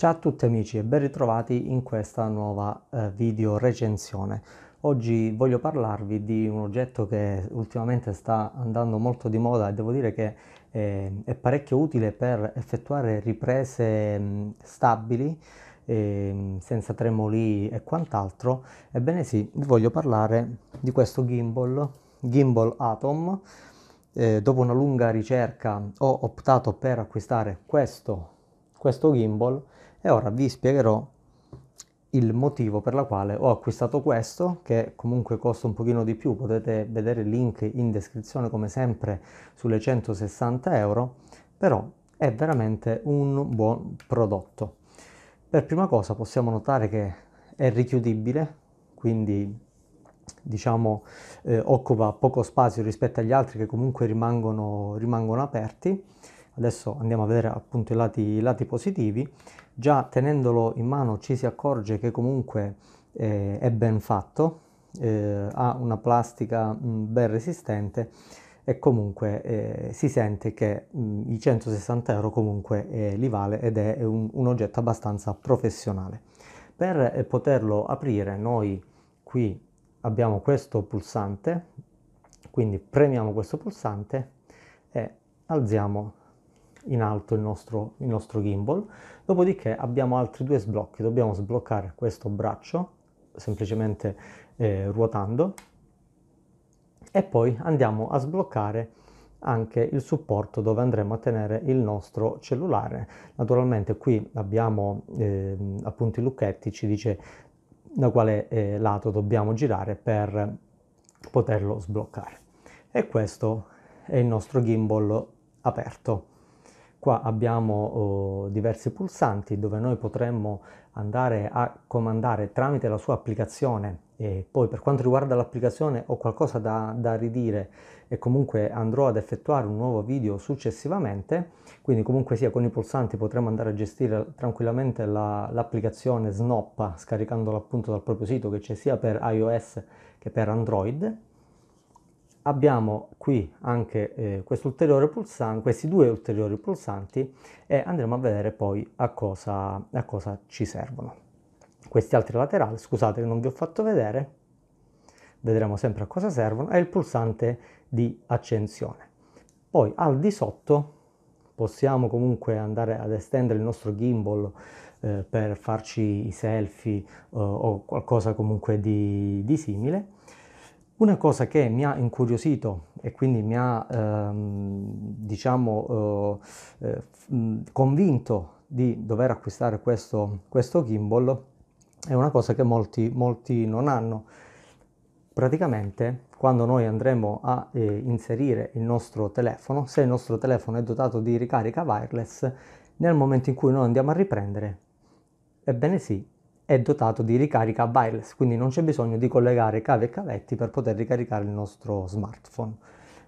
Ciao a tutti amici e ben ritrovati in questa nuova eh, video recensione. Oggi voglio parlarvi di un oggetto che ultimamente sta andando molto di moda e devo dire che eh, è parecchio utile per effettuare riprese mh, mm, stabili, eh, senza tremoli e quant'altro. Ebbene sì, vi voglio parlare di questo gimbal, gimbal Atom. Eh, dopo una lunga ricerca ho optato per acquistare questo, questo gimbal e ora vi spiegherò il motivo per la quale ho acquistato questo che comunque costa un pochino di più potete vedere il link in descrizione come sempre sulle 160 euro però è veramente un buon prodotto per prima cosa possiamo notare che è richiudibile quindi diciamo eh, occupa poco spazio rispetto agli altri che comunque rimangono, rimangono aperti adesso andiamo a vedere appunto i lati, i lati positivi, già tenendolo in mano ci si accorge che comunque eh, è ben fatto, eh, ha una plastica mh, mm, ben resistente e comunque eh, si sente che mh, mm, i 160 euro comunque eh, li vale ed è un, un oggetto abbastanza professionale. Per eh, poterlo aprire noi qui abbiamo questo pulsante, quindi premiamo questo pulsante e alziamo in alto il nostro, il nostro gimbal, dopodiché abbiamo altri due sblocchi, dobbiamo sbloccare questo braccio semplicemente eh, ruotando e poi andiamo a sbloccare anche il supporto dove andremo a tenere il nostro cellulare. Naturalmente qui abbiamo eh, appunto i lucchetti, ci dice da quale eh, lato dobbiamo girare per poterlo sbloccare. E questo è il nostro gimbal aperto. Qua abbiamo eh, diversi pulsanti dove noi potremmo andare a comandare tramite la sua applicazione e poi per quanto riguarda l'applicazione ho qualcosa da, da, ridire e comunque andrò ad effettuare un nuovo video successivamente quindi comunque sia con i pulsanti potremo andare a gestire tranquillamente l'applicazione la, Snoppa scaricandola appunto dal proprio sito che c'è sia per iOS che per Android abbiamo qui anche eh, pulsante, questi due ulteriori pulsanti e andremo a vedere poi a cosa, a cosa ci servono. Questi altri laterali, scusate che non vi ho fatto vedere, vedremo sempre a cosa servono, è il pulsante di accensione. Poi al di sotto possiamo comunque andare ad estendere il nostro gimbal eh, per farci i selfie eh, o qualcosa comunque di, di simile una cosa che mi ha incuriosito e quindi mi ha ehm, diciamo, eh, eh convinto di dover acquistare questo, questo, gimbal è una cosa che molti, molti non hanno. Praticamente quando noi andremo a eh, inserire il nostro telefono, se il nostro telefono è dotato di ricarica wireless, nel momento in cui noi andiamo a riprendere, ebbene sì, è dotato di ricarica wireless, quindi non c'è bisogno di collegare cavi e cavetti per poter ricaricare il nostro smartphone.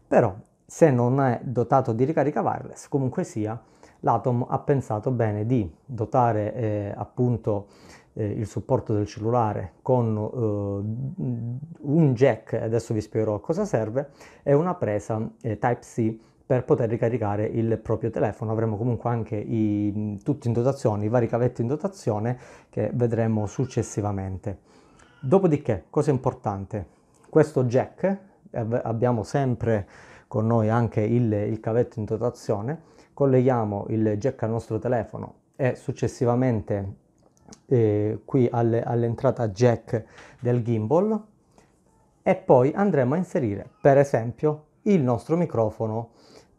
Però se non è dotato di ricarica wireless, comunque sia, l'Atom ha pensato bene di dotare eh, appunto eh, il supporto del cellulare con eh, un jack, adesso vi spiegherò a cosa serve, e una presa eh, Type-C per poter ricaricare il proprio telefono. Avremo comunque anche i, tutto in dotazione, i vari cavetti in dotazione che vedremo successivamente. Dopodiché, cosa importante, questo jack, eh, abbiamo sempre con noi anche il, il cavetto in dotazione, colleghiamo il jack al nostro telefono e successivamente eh, qui alle, all'entrata jack del gimbal e poi andremo a inserire per esempio il nostro microfono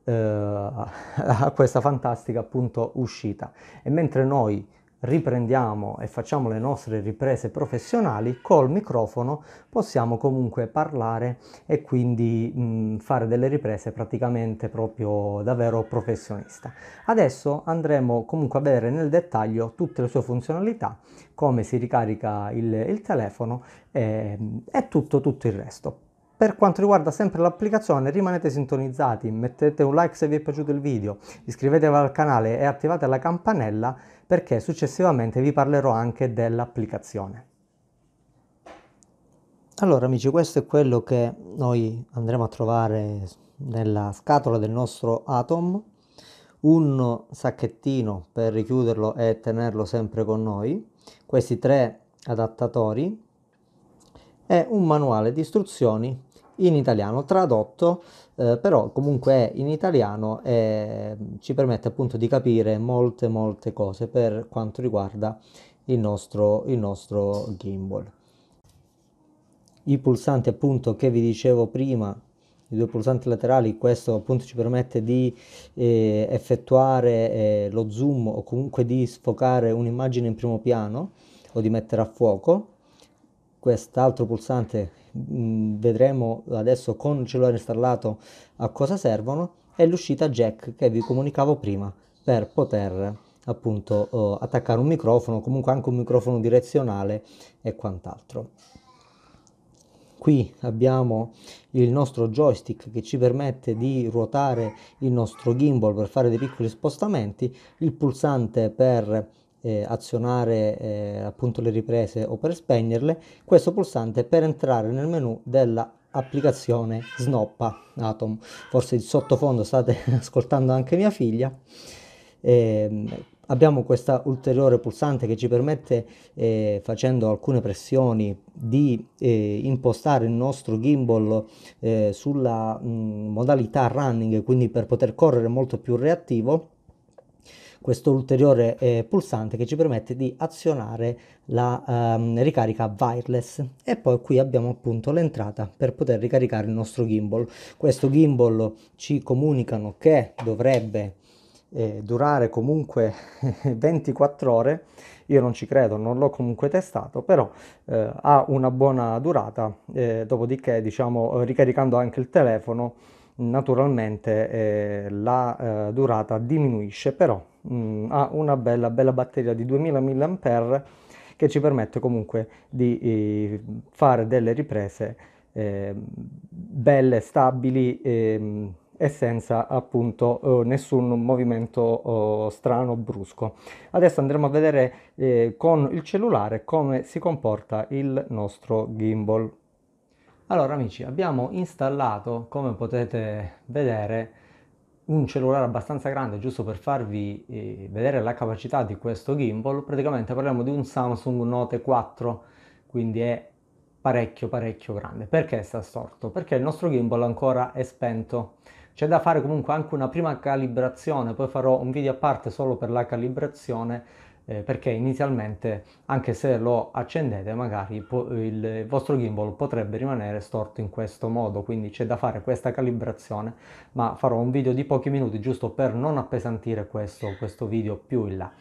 eh, a questa fantastica appunto uscita. E mentre noi riprendiamo e facciamo le nostre riprese professionali, col microfono possiamo comunque parlare e quindi mh, mm, fare delle riprese praticamente proprio davvero professionista. Adesso andremo comunque a vedere nel dettaglio tutte le sue funzionalità, come si ricarica il, il telefono e, mm, e tutto, tutto il resto. Per quanto riguarda sempre l'applicazione rimanete sintonizzati, mettete un like se vi è piaciuto il video, iscrivetevi al canale e attivate la campanella perché successivamente vi parlerò anche dell'applicazione. Allora amici questo è quello che noi andremo a trovare nella scatola del nostro Atom, un sacchettino per richiuderlo e tenerlo sempre con noi, questi tre adattatori e un manuale di istruzioni in italiano, tradotto eh, però comunque in italiano eh, ci permette appunto di capire molte molte cose per quanto riguarda il nostro, il nostro gimbal. I pulsanti appunto che vi dicevo prima i due pulsanti laterali, questo appunto ci permette di eh, effettuare eh, lo zoom o comunque di sfocare un'immagine in primo piano o di mettere a fuoco. Quest'altro pulsante Mm, vedremo adesso con il cellulare installato a cosa servono è l'uscita jack che vi comunicavo prima per poter appunto eh, attaccare un microfono comunque anche un microfono direzionale e quant'altro qui abbiamo il nostro joystick che ci permette di ruotare il nostro gimbal per fare dei piccoli spostamenti il pulsante per eh, azionare eh, appunto le riprese o per spegnerle, questo pulsante per entrare nel menu della applicazione Snoppa Atom. Forse di sottofondo state ascoltando anche mia figlia. Eh, abbiamo questo ulteriore pulsante che ci permette eh, facendo alcune pressioni di eh, impostare il nostro gimbal eh, sulla mh, mm, modalità running quindi per poter correre molto più reattivo questo ulteriore eh, pulsante che ci permette di azionare la ehm, ricarica wireless e poi qui abbiamo appunto l'entrata per poter ricaricare il nostro gimbal questo gimbal ci comunicano che dovrebbe eh, durare comunque 24 ore io non ci credo non l'ho comunque testato però eh, ha una buona durata eh, dopodiché diciamo ricaricando anche il telefono naturalmente eh, la eh, durata diminuisce però mh, mm, ha una bella, bella batteria di 2000 mAh che ci permette comunque di eh, fare delle riprese eh, belle, stabili eh, e senza appunto eh, nessun movimento oh, strano, brusco. Adesso andremo a vedere eh, con il cellulare come si comporta il nostro gimbal. Allora amici, abbiamo installato, come potete vedere, un cellulare abbastanza grande giusto per farvi eh, vedere la capacità di questo gimbal praticamente parliamo di un Samsung Note 4 quindi è parecchio parecchio grande perché sta storto? perché il nostro gimbal ancora è spento c'è da fare comunque anche una prima calibrazione poi farò un video a parte solo per la calibrazione eh, perché inizialmente anche se lo accendete magari il vostro gimbal potrebbe rimanere storto in questo modo quindi c'è da fare questa calibrazione ma farò un video di pochi minuti giusto per non appesantire questo, questo video più in là.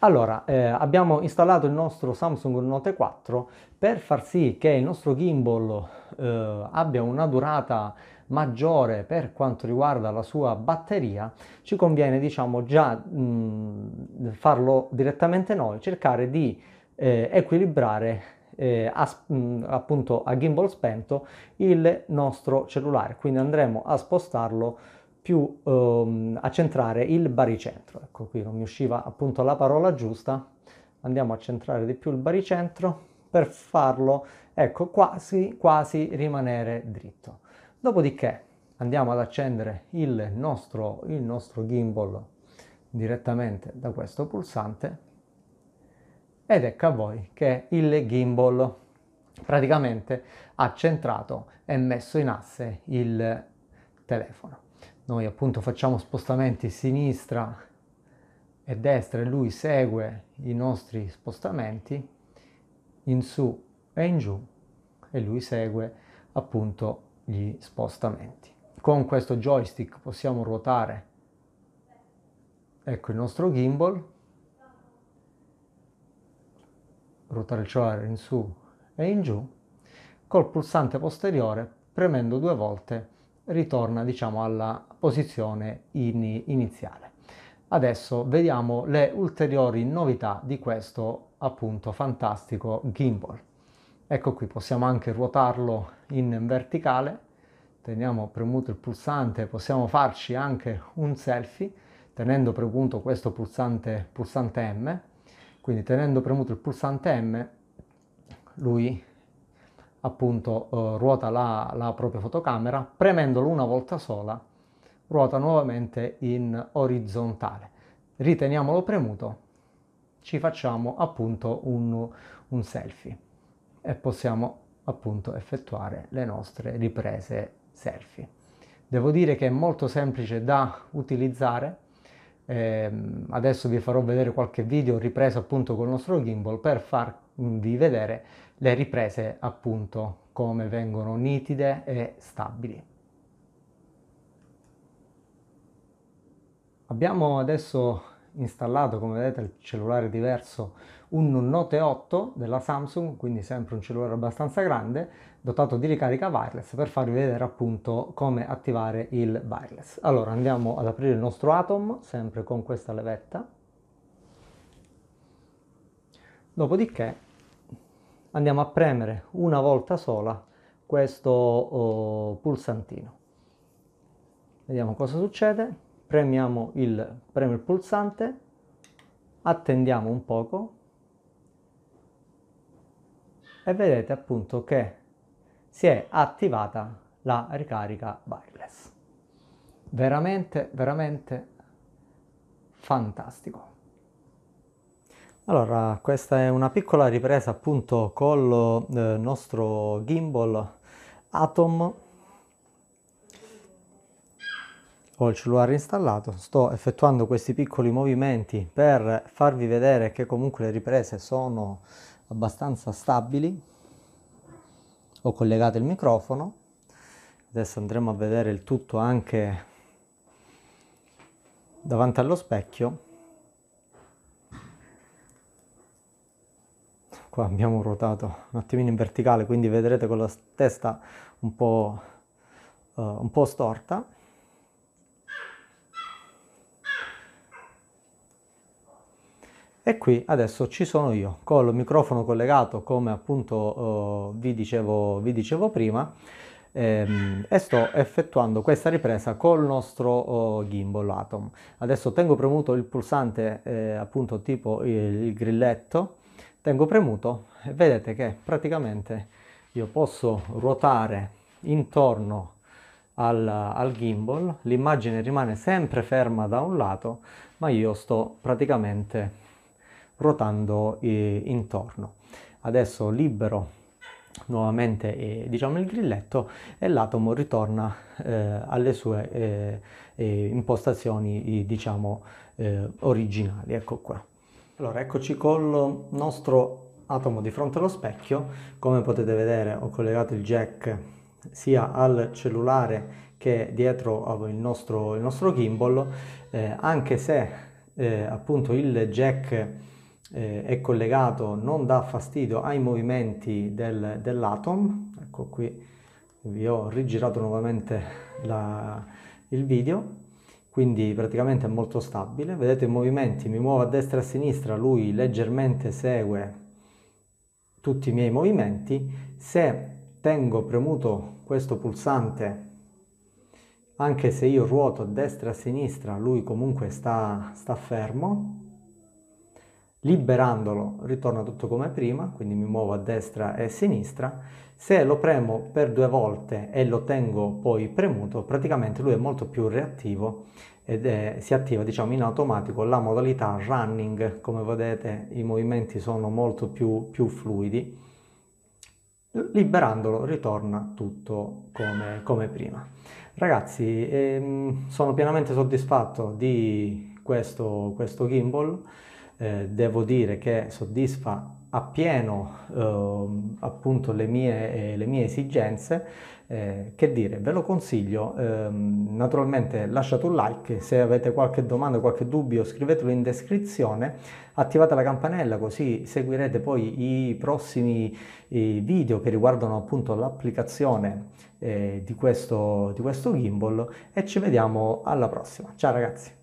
Allora, eh, abbiamo installato il nostro Samsung Note 4 per far sì che il nostro gimbal eh, abbia una durata maggiore per quanto riguarda la sua batteria, ci conviene diciamo già mh, farlo direttamente noi, cercare di eh, equilibrare eh, a, mh, appunto a gimbal spento il nostro cellulare, quindi andremo a spostarlo più ehm, a centrare il baricentro. Ecco qui non mi usciva appunto la parola giusta. Andiamo a centrare di più il baricentro per farlo, ecco, quasi quasi rimanere dritto. Dopodiché andiamo ad accendere il nostro, il nostro gimbal direttamente da questo pulsante ed ecco a voi che il gimbal praticamente ha centrato e messo in asse il telefono. Noi appunto facciamo spostamenti sinistra e destra e lui segue i nostri spostamenti in su e in giù e lui segue appunto gli spostamenti. Con questo joystick possiamo ruotare, ecco il nostro gimbal, ruotare il cioè, cellulare in su e in giù, col pulsante posteriore premendo due volte ritorna diciamo alla posizione in iniziale. Adesso vediamo le ulteriori novità di questo appunto fantastico gimbal. Ecco qui, possiamo anche ruotarlo in verticale, teniamo premuto il pulsante, possiamo farci anche un selfie tenendo premuto questo pulsante, pulsante M, quindi tenendo premuto il pulsante M lui appunto eh, ruota la, la propria fotocamera, premendolo una volta sola ruota nuovamente in orizzontale. Riteniamolo premuto, ci facciamo appunto un, un selfie e possiamo appunto effettuare le nostre riprese selfie. Devo dire che è molto semplice da utilizzare, eh, adesso vi farò vedere qualche video ripreso appunto col nostro gimbal per farvi vedere le riprese appunto come vengono nitide e stabili. Abbiamo adesso installato come vedete il cellulare diverso un Note 8 della Samsung, quindi sempre un cellulare abbastanza grande, dotato di ricarica wireless per farvi vedere appunto come attivare il wireless. Allora andiamo ad aprire il nostro Atom, sempre con questa levetta. Dopodiché andiamo a premere una volta sola questo oh, pulsantino. Vediamo cosa succede. Premiamo il, premiamo il pulsante, attendiamo un poco e vedete appunto che si è attivata la ricarica wireless. Veramente, veramente fantastico. Allora, questa è una piccola ripresa appunto col eh, nostro gimbal Atom. Ho il cellulare installato, sto effettuando questi piccoli movimenti per farvi vedere che comunque le riprese sono abbastanza stabili ho collegato il microfono adesso andremo a vedere il tutto anche davanti allo specchio qua abbiamo ruotato un attimino in verticale quindi vedrete con la testa un po', uh, un po storta E qui adesso ci sono io col microfono collegato come appunto eh, vi, dicevo, vi dicevo prima ehm, e sto effettuando questa ripresa col nostro eh, gimbal Atom. Adesso tengo premuto il pulsante eh, appunto tipo il, il grilletto, tengo premuto e vedete che praticamente io posso ruotare intorno al, al, gimbal, l'immagine rimane sempre ferma da un lato, ma io sto praticamente ruotando eh, intorno. Adesso libero nuovamente eh, diciamo il grilletto e l'atomo ritorna eh, alle sue eh, eh, impostazioni diciamo originali. Ecco qua. Allora eccoci col nostro atomo di fronte allo specchio. Come potete vedere ho collegato il jack sia al cellulare che dietro ah, il nostro, il nostro gimbal, eh, anche se eh, appunto il jack eh, è collegato, non dà fastidio ai movimenti del, dell'atom. Ecco qui vi ho rigirato nuovamente la, il video, quindi praticamente è molto stabile. Vedete i movimenti, mi muovo a destra e a sinistra, lui leggermente segue tutti i miei movimenti. Se tengo premuto questo pulsante, anche se io ruoto a destra e a sinistra, lui comunque sta, sta fermo liberandolo ritorna tutto come prima, quindi mi muovo a destra e a sinistra. Se lo premo per due volte e lo tengo poi premuto, praticamente lui è molto più reattivo ed è, si attiva diciamo in automatico la modalità running, come vedete i movimenti sono molto più, più fluidi. Liberandolo ritorna tutto come, come prima. Ragazzi, ehm, sono pienamente soddisfatto di questo, questo gimbal. Eh, devo dire che soddisfa appieno eh, appunto le mie, eh, le mie esigenze. Eh, che dire, ve lo consiglio, ehm, naturalmente lasciate un like, se avete qualche domanda, qualche dubbio scrivetelo in descrizione, attivate la campanella così seguirete poi i prossimi video che riguardano appunto l'applicazione eh, di questo, di questo gimbal e ci vediamo alla prossima. Ciao ragazzi!